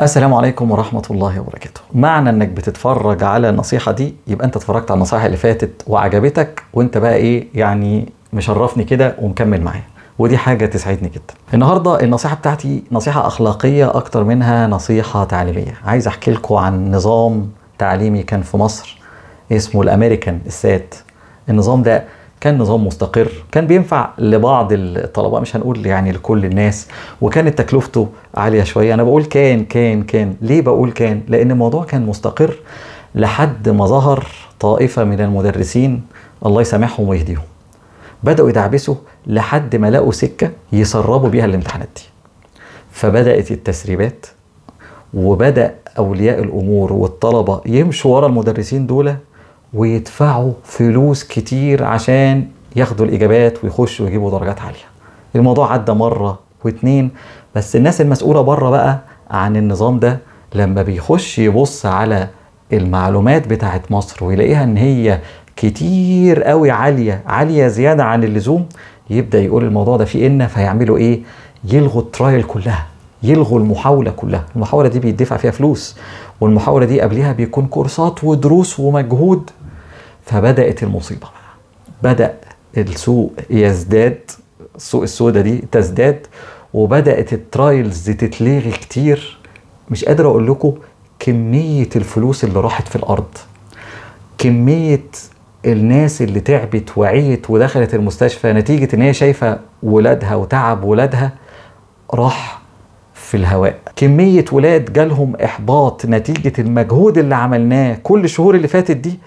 السلام عليكم ورحمة الله وبركاته معنى انك بتتفرج على النصيحة دي يبقى انت اتفرجت على النصائح اللي فاتت وعجبتك وانت بقى ايه يعني مشرفني كده ومكمل معايا ودي حاجة تسعدني جدا النهاردة النصيحة بتاعتي نصيحة أخلاقية أكتر منها نصيحة تعليمية عايز أحكي لكم عن نظام تعليمي كان في مصر اسمه الأمريكان السات النظام ده كان نظام مستقر كان بينفع لبعض الطلبه مش هنقول يعني لكل الناس وكانت تكلفته عاليه شويه انا بقول كان كان كان ليه بقول كان لان الموضوع كان مستقر لحد ما ظهر طائفه من المدرسين الله يسامحهم ويهديهم بداوا يدعبسوا لحد ما لقوا سكه يسربوا بيها الامتحانات دي فبدات التسريبات وبدا اولياء الامور والطلبه يمشوا ورا المدرسين دول ويدفعوا فلوس كتير عشان ياخدوا الإجابات ويخشوا ويجيبوا درجات عالية الموضوع عدى مرة واتنين بس الناس المسؤولة بره بقى عن النظام ده لما بيخش يبص على المعلومات بتاعت مصر ويلاقيها ان هي كتير قوي عالية عالية زيادة عن اللزوم يبدأ يقول الموضوع ده فيه إن فيعملوا إيه يلغوا الترايل كلها يلغوا المحاولة كلها المحاولة دي بيدفع فيها فلوس والمحاولة دي قبلها بيكون كورسات ودروس ومجهود فبدأت المصيبة بدأ السوق يزداد السوق السوداء دي تزداد وبدأت الترايلز تتلغي كتير مش قادر أقول لكم كمية الفلوس اللي راحت في الأرض كمية الناس اللي تعبت وعيت ودخلت المستشفى نتيجة إن هي شايفة ولادها وتعب ولادها راح في الهواء كمية ولاد جالهم إحباط نتيجة المجهود اللي عملناه كل الشهور اللي فاتت دي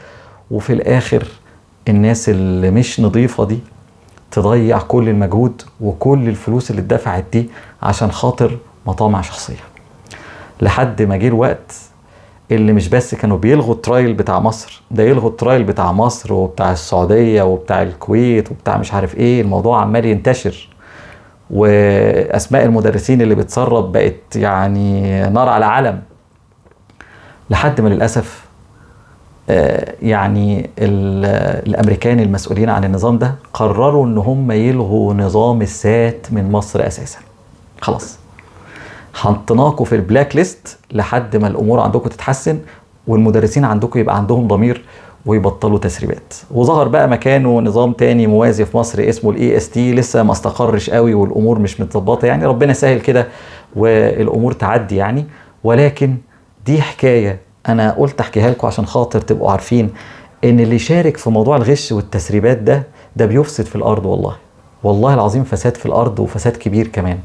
وفي الاخر الناس اللي مش نظيفه دي تضيع كل المجهود وكل الفلوس اللي اتدفعت دي عشان خاطر مطامع شخصيه لحد ما جه الوقت اللي مش بس كانوا بيلغوا الترايل بتاع مصر ده يلغوا الترايل بتاع مصر وبتاع السعوديه وبتاع الكويت وبتاع مش عارف ايه الموضوع عمال ينتشر واسماء المدرسين اللي بتسرب بقت يعني نار على علم لحد ما للاسف آه، يعني الامريكان المسؤولين عن النظام ده قرروا ان هم يلغوا نظام السات من مصر اساسا خلاص هنطناكوا في البلاك ليست لحد ما الامور عندكم تتحسن والمدرسين عندكم يبقى عندهم ضمير ويبطلوا تسريبات وظهر بقى مكانه نظام تاني موازي في مصر اسمه الاي اس e تي لسه ما استقرش قوي والامور مش متظبطه يعني ربنا سهل كده والامور تعدي يعني ولكن دي حكايه انا قلت احكيها لكم عشان خاطر تبقوا عارفين ان اللي شارك في موضوع الغش والتسريبات ده ده بيفسد في الارض والله والله العظيم فساد في الارض وفساد كبير كمان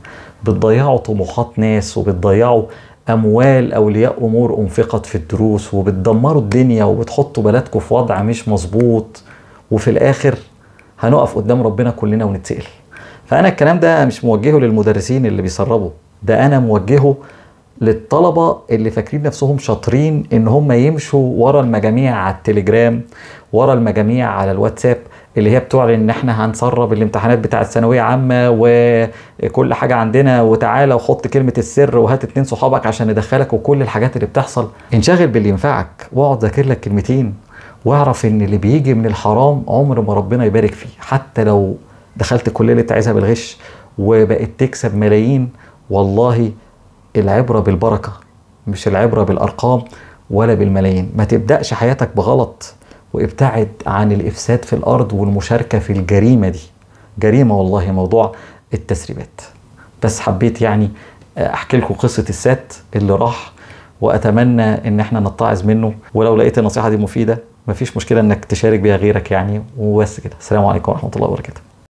بتضيعوا طموحات ناس وبتضيعوا اموال اولياء امور انفقت في الدروس وبتدمروا الدنيا وبتحطوا بلدكم في وضع مش مظبوط وفي الاخر هنقف قدام ربنا كلنا ونتسال فانا الكلام ده مش موجهه للمدرسين اللي بيسربوا ده انا موجهه للطلبة اللي فاكرين نفسهم شاطرين ان هم يمشوا ورا المجاميع على التليجرام ورا المجاميع على الواتساب اللي هي بتعلن ان احنا هنسرب الامتحانات بتاع الثانويه عامه وكل حاجه عندنا وتعالى وحط كلمه السر وهات اتنين صحابك عشان ندخلك وكل الحاجات اللي بتحصل انشغل باللي ينفعك واقعد ذاكر لك كلمتين واعرف ان اللي بيجي من الحرام عمر ما ربنا يبارك فيه حتى لو دخلت الكليه اللي انت عايزها بالغش وبقيت تكسب ملايين والله العبرة بالبركة مش العبرة بالأرقام ولا بالملايين ما تبدأش حياتك بغلط وابتعد عن الإفساد في الأرض والمشاركة في الجريمة دي جريمة والله موضوع التسريبات بس حبيت يعني أحكي لكم قصة السات اللي راح وأتمنى إن احنا نتعظ منه ولو لقيت النصيحة دي مفيدة مفيش مشكلة إنك تشارك بيها غيرك يعني وبس كده السلام عليكم ورحمة الله وبركاته